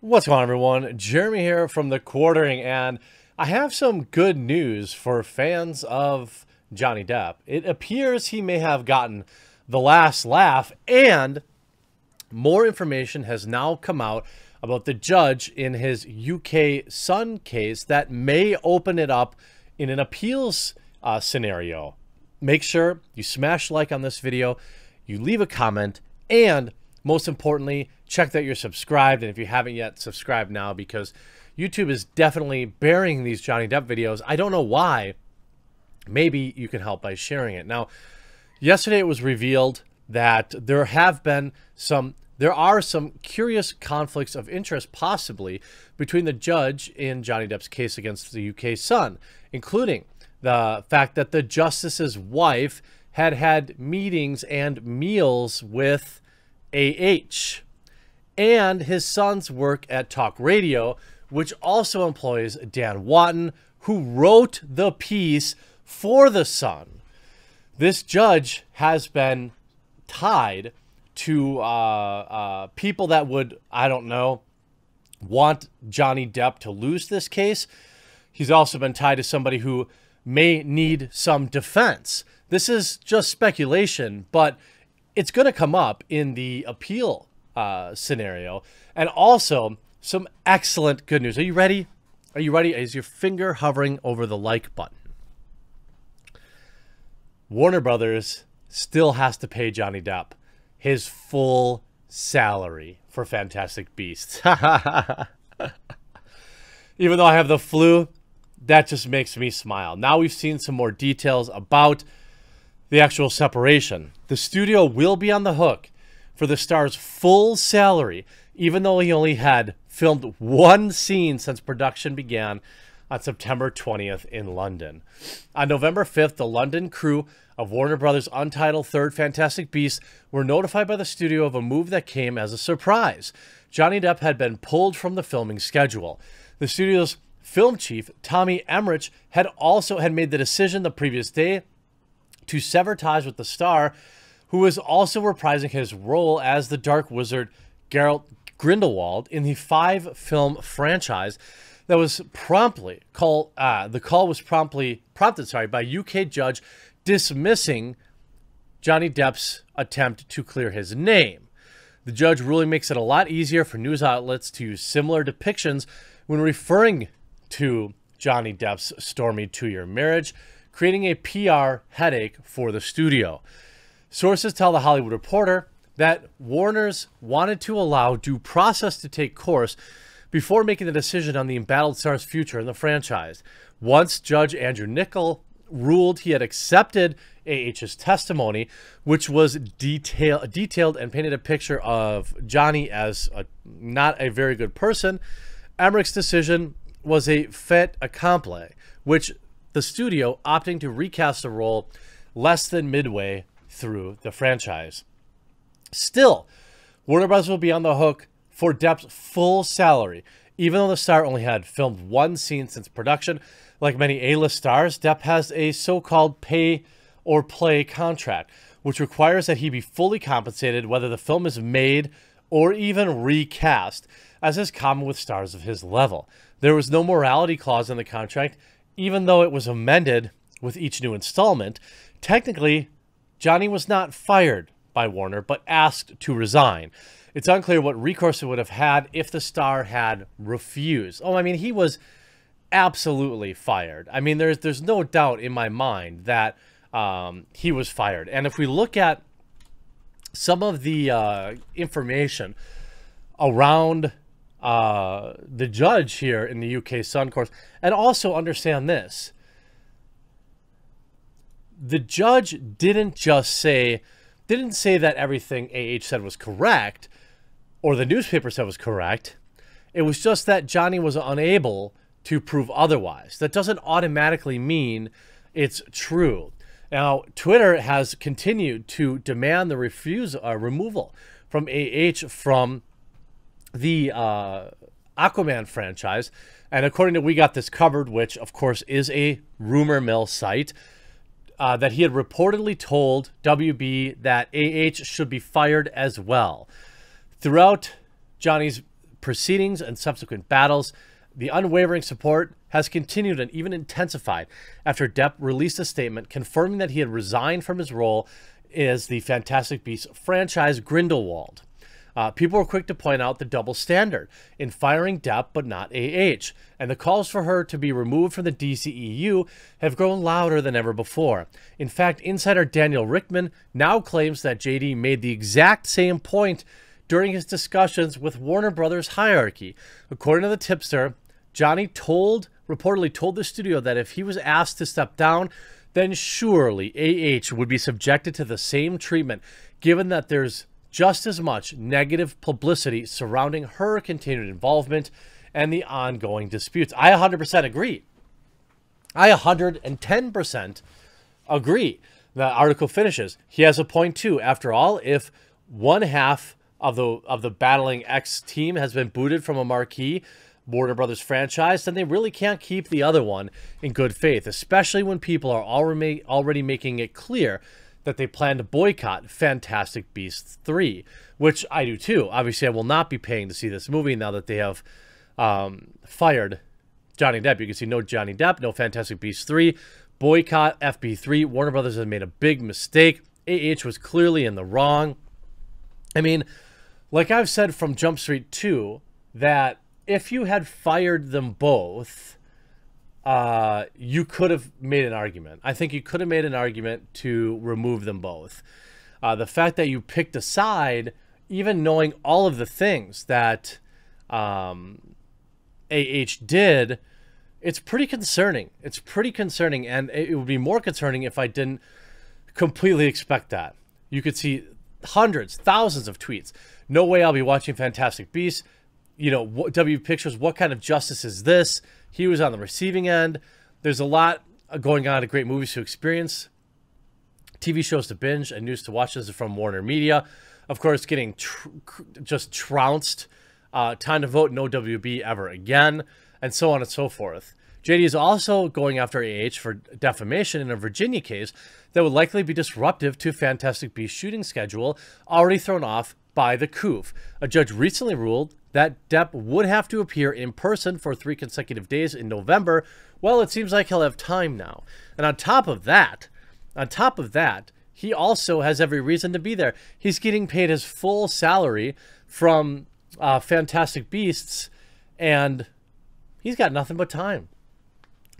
What's going on, everyone? Jeremy here from The Quartering, and I have some good news for fans of Johnny Depp. It appears he may have gotten the last laugh, and more information has now come out about the judge in his UK Sun case that may open it up in an appeals uh, scenario. Make sure you smash like on this video, you leave a comment, and most importantly, check that you're subscribed. And if you haven't yet, subscribe now because YouTube is definitely burying these Johnny Depp videos. I don't know why. Maybe you can help by sharing it. Now, yesterday it was revealed that there have been some there are some curious conflicts of interest, possibly, between the judge in Johnny Depp's case against the UK Sun, including the fact that the justice's wife had had meetings and meals with AH, and his son's work at Talk Radio, which also employs Dan Watton, who wrote the piece for The Sun. This judge has been tied to uh, uh, people that would, I don't know, want Johnny Depp to lose this case. He's also been tied to somebody who may need some defense. This is just speculation, but it's going to come up in the appeal uh, scenario. And also, some excellent good news. Are you ready? Are you ready? Is your finger hovering over the like button? Warner Brothers still has to pay Johnny Depp his full salary for Fantastic Beasts. Even though I have the flu, that just makes me smile. Now we've seen some more details about the actual separation, the studio will be on the hook for the star's full salary, even though he only had filmed one scene since production began on September 20th in London. On November 5th, the London crew of Warner Brothers' untitled Third Fantastic Beast were notified by the studio of a move that came as a surprise. Johnny Depp had been pulled from the filming schedule. The studio's film chief, Tommy Emmerich, had also had made the decision the previous day to sever ties with the star, who is also reprising his role as the Dark Wizard Geralt Grindelwald in the five film franchise that was promptly call uh, the call was promptly prompted sorry by UK judge dismissing Johnny Depp's attempt to clear his name. The judge ruling makes it a lot easier for news outlets to use similar depictions when referring to Johnny Depp's stormy two-year marriage creating a PR headache for the studio. Sources tell The Hollywood Reporter that Warner's wanted to allow due process to take course before making the decision on the embattled star's future in the franchise. Once Judge Andrew Nichol ruled he had accepted AH's testimony, which was detail, detailed and painted a picture of Johnny as a, not a very good person, Emmerich's decision was a fait accompli, which the studio opting to recast the role less than midway through the franchise. Still, Warner Bros. will be on the hook for Depp's full salary, even though the star only had filmed one scene since production. Like many A-list stars, Depp has a so-called pay or play contract, which requires that he be fully compensated whether the film is made or even recast, as is common with stars of his level. There was no morality clause in the contract, even though it was amended with each new installment, technically, Johnny was not fired by Warner, but asked to resign. It's unclear what recourse it would have had if the star had refused. Oh, I mean, he was absolutely fired. I mean, there's there's no doubt in my mind that um, he was fired. And if we look at some of the uh, information around uh, the judge here in the UK Sun Court. And also understand this. The judge didn't just say, didn't say that everything AH said was correct or the newspaper said was correct. It was just that Johnny was unable to prove otherwise. That doesn't automatically mean it's true. Now, Twitter has continued to demand the refuse, uh, removal from AH from the uh, Aquaman franchise. And according to We Got This Covered, which of course is a rumor mill site, uh, that he had reportedly told WB that AH should be fired as well. Throughout Johnny's proceedings and subsequent battles, the unwavering support has continued and even intensified after Depp released a statement confirming that he had resigned from his role as the Fantastic Beasts franchise Grindelwald. Uh, people were quick to point out the double standard in firing DAP but not AH, and the calls for her to be removed from the DCEU have grown louder than ever before. In fact, insider Daniel Rickman now claims that JD made the exact same point during his discussions with Warner Brothers hierarchy. According to the tipster, Johnny told reportedly told the studio that if he was asked to step down, then surely AH would be subjected to the same treatment, given that there's just as much negative publicity surrounding her continued involvement and the ongoing disputes. I 100% agree. I 110% agree. The article finishes. He has a point too. After all, if one half of the of the battling X team has been booted from a marquee Warner Brothers franchise, then they really can't keep the other one in good faith, especially when people are already already making it clear that they plan to boycott Fantastic Beasts 3, which I do too. Obviously, I will not be paying to see this movie now that they have um, fired Johnny Depp. You can see no Johnny Depp, no Fantastic Beasts 3. Boycott FB3. Warner Brothers has made a big mistake. AH was clearly in the wrong. I mean, like I've said from Jump Street 2, that if you had fired them both uh, you could have made an argument. I think you could have made an argument to remove them both. Uh, the fact that you picked a side, even knowing all of the things that um, AH did, it's pretty concerning. It's pretty concerning, and it would be more concerning if I didn't completely expect that. You could see hundreds, thousands of tweets. No way I'll be watching Fantastic Beasts. You know, w- W Pictures, what kind of justice is this? He was on the receiving end. There's a lot going on at great movies to experience, TV shows to binge, and news to watch. This is from Warner Media. Of course, getting tr- just trounced. Uh, time to vote, no WB ever again, and so on and so forth. JD is also going after AH for defamation in a Virginia case that would likely be disruptive to Fantastic Beast shooting schedule, already thrown off by the Coof, A judge recently ruled that Depp would have to appear in person for three consecutive days in November. Well, it seems like he'll have time now. And on top of that, on top of that, he also has every reason to be there. He's getting paid his full salary from uh, Fantastic Beasts, and he's got nothing but time.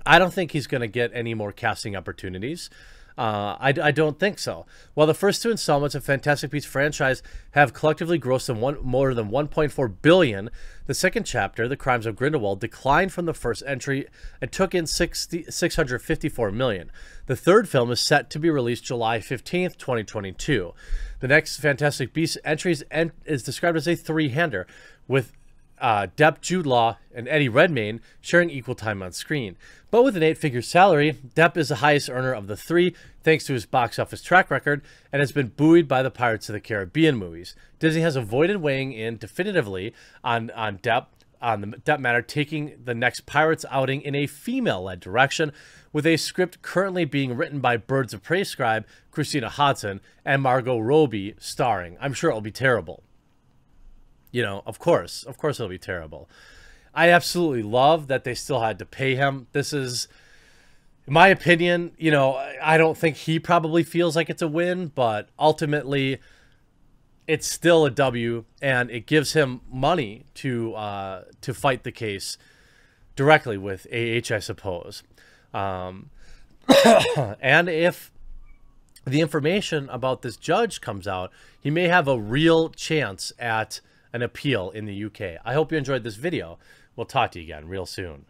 I don't think he's going to get any more casting opportunities. Uh, I, I, don't think so. While the first two installments of Fantastic Beasts franchise have collectively grossed one, more than 1.4 billion, the second chapter, The Crimes of Grindelwald, declined from the first entry and took in 60, 654 million. The third film is set to be released July 15, 2022. The next Fantastic Beasts entries is described as a three-hander, with uh, Depp, Jude Law, and Eddie Redmayne sharing equal time on screen. But with an eight-figure salary, Depp is the highest earner of the three thanks to his box office track record and has been buoyed by the Pirates of the Caribbean movies. Disney has avoided weighing in definitively on, on Depp on the Depp matter, taking the next Pirates outing in a female-led direction, with a script currently being written by Birds of Prey scribe Christina Hodson and Margot Robbie starring. I'm sure it'll be terrible you know, of course, of course it'll be terrible. I absolutely love that they still had to pay him. This is, in my opinion, you know, I don't think he probably feels like it's a win, but ultimately, it's still a W, and it gives him money to uh, to fight the case directly with AH, I suppose. Um, and if the information about this judge comes out, he may have a real chance at an appeal in the UK. I hope you enjoyed this video. We'll talk to you again real soon.